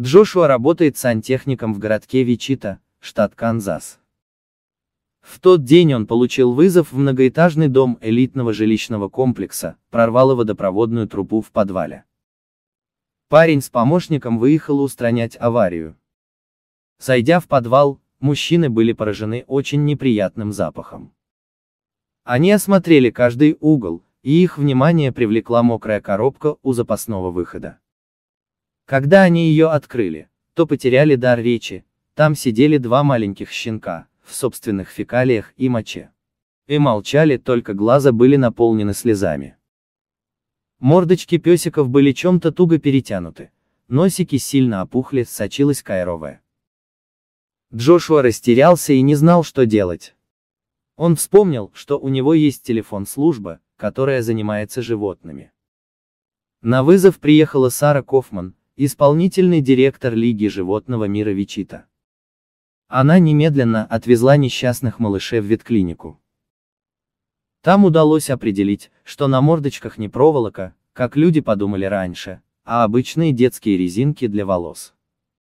Джошуа работает сантехником в городке Вичита, штат Канзас. В тот день он получил вызов в многоэтажный дом элитного жилищного комплекса, прорвало водопроводную трубу в подвале. Парень с помощником выехал устранять аварию. Сойдя в подвал, мужчины были поражены очень неприятным запахом. Они осмотрели каждый угол, и их внимание привлекла мокрая коробка у запасного выхода. Когда они ее открыли, то потеряли дар речи, там сидели два маленьких щенка, в собственных фекалиях и моче. И молчали, только глаза были наполнены слезами. Мордочки песиков были чем-то туго перетянуты, носики сильно опухли, сочилась кайровая. Джошуа растерялся и не знал, что делать. Он вспомнил, что у него есть телефон-служба, которая занимается животными. На вызов приехала Сара Кофман, исполнительный директор Лиги животного мира Вичита. Она немедленно отвезла несчастных малышей в ветклинику. Там удалось определить, что на мордочках не проволока, как люди подумали раньше, а обычные детские резинки для волос.